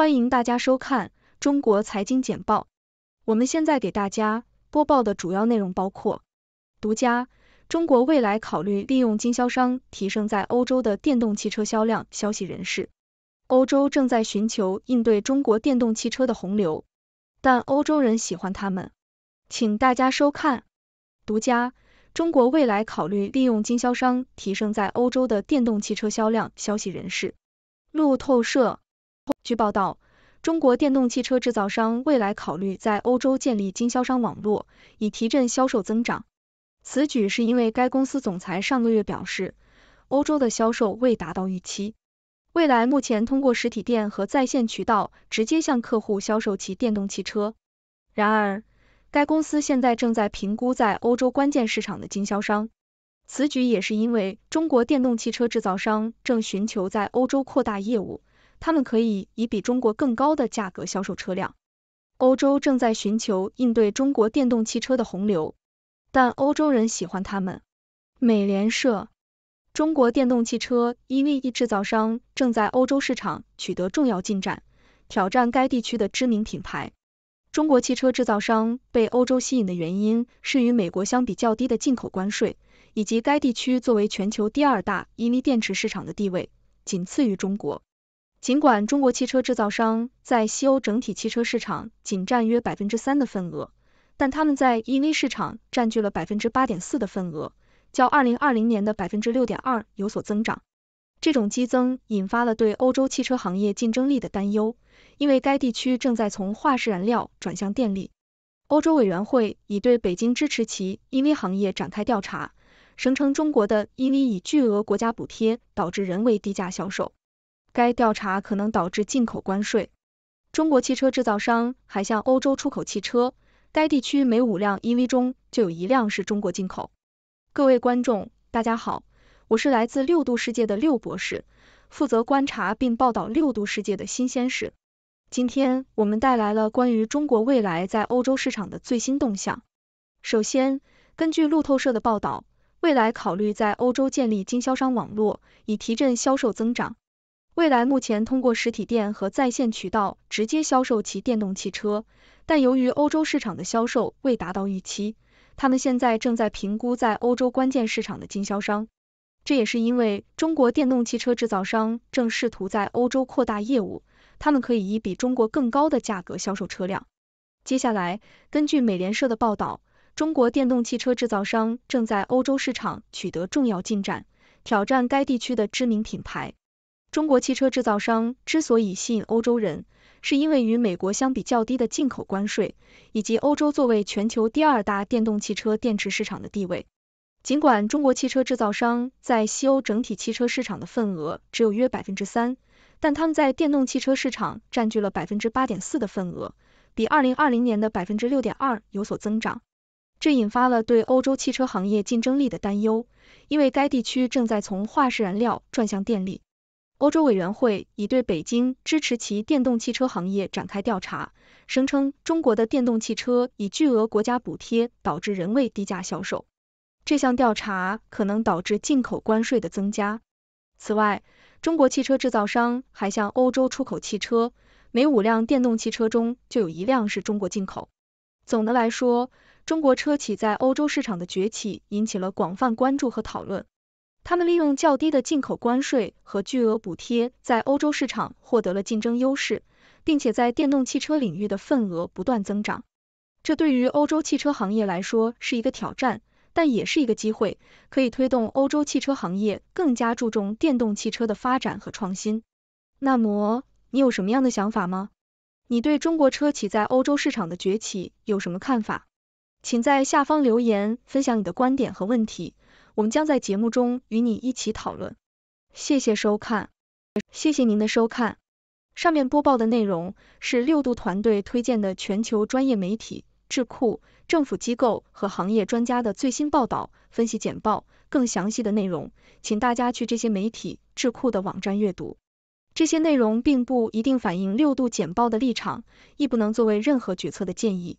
欢迎大家收看《中国财经简报》。我们现在给大家播报的主要内容包括：独家，中国未来考虑利用经销商提升在欧洲的电动汽车销量。消息人士：欧洲正在寻求应对中国电动汽车的洪流，但欧洲人喜欢他们。请大家收看。独家，中国未来考虑利用经销商提升在欧洲的电动汽车销量。消息人士：路透社。据报道，中国电动汽车制造商未来考虑在欧洲建立经销商网络，以提振销售增长。此举是因为该公司总裁上个月表示，欧洲的销售未达到预期。未来目前通过实体店和在线渠道直接向客户销售其电动汽车。然而，该公司现在正在评估在欧洲关键市场的经销商。此举也是因为中国电动汽车制造商正寻求在欧洲扩大业务。他们可以以比中国更高的价格销售车辆。欧洲正在寻求应对中国电动汽车的洪流，但欧洲人喜欢他们。美联社：中国电动汽车 EV 制造商正在欧洲市场取得重要进展，挑战该地区的知名品牌。中国汽车制造商被欧洲吸引的原因是与美国相比较低的进口关税，以及该地区作为全球第二大 EV 电池市场的地位，仅次于中国。尽管中国汽车制造商在西欧整体汽车市场仅占约百分之三的份额，但他们在 EV 市场占据了百分之八点四的份额，较二零二零年的百分之六点二有所增长。这种激增引发了对欧洲汽车行业竞争力的担忧，因为该地区正在从化石燃料转向电力。欧洲委员会已对北京支持其 EV 行业展开调查，声称中国的 EV 以巨额国家补贴导致人为低价销售。该调查可能导致进口关税。中国汽车制造商还向欧洲出口汽车，该地区每五辆 EV 中就有一辆是中国进口。各位观众，大家好，我是来自六度世界的六博士，负责观察并报道六度世界的新鲜事。今天我们带来了关于中国未来在欧洲市场的最新动向。首先，根据路透社的报道，未来考虑在欧洲建立经销商网络，以提振销售增长。未来目前通过实体店和在线渠道直接销售其电动汽车，但由于欧洲市场的销售未达到预期，他们现在正在评估在欧洲关键市场的经销商。这也是因为中国电动汽车制造商正试图在欧洲扩大业务，他们可以以比中国更高的价格销售车辆。接下来，根据美联社的报道，中国电动汽车制造商正在欧洲市场取得重要进展，挑战该地区的知名品牌。中国汽车制造商之所以吸引欧洲人，是因为与美国相比较低的进口关税，以及欧洲作为全球第二大电动汽车电池市场的地位。尽管中国汽车制造商在西欧整体汽车市场的份额只有约百分之三，但他们在电动汽车市场占据了百分之八点四的份额，比二零二零年的百分之六点二有所增长。这引发了对欧洲汽车行业竞争力的担忧，因为该地区正在从化石燃料转向电力。欧洲委员会已对北京支持其电动汽车行业展开调查，声称中国的电动汽车以巨额国家补贴导致人为低价销售。这项调查可能导致进口关税的增加。此外，中国汽车制造商还向欧洲出口汽车，每五辆电动汽车中就有一辆是中国进口。总的来说，中国车企在欧洲市场的崛起引起了广泛关注和讨论。他们利用较低的进口关税和巨额补贴，在欧洲市场获得了竞争优势，并且在电动汽车领域的份额不断增长。这对于欧洲汽车行业来说是一个挑战，但也是一个机会，可以推动欧洲汽车行业更加注重电动汽车的发展和创新。那么，你有什么样的想法吗？你对中国车企在欧洲市场的崛起有什么看法？请在下方留言分享你的观点和问题。我们将在节目中与你一起讨论。谢谢收看，谢谢您的收看。上面播报的内容是六度团队推荐的全球专业媒体、智库、政府机构和行业专家的最新报道、分析简报。更详细的内容，请大家去这些媒体、智库的网站阅读。这些内容并不一定反映六度简报的立场，亦不能作为任何决策的建议。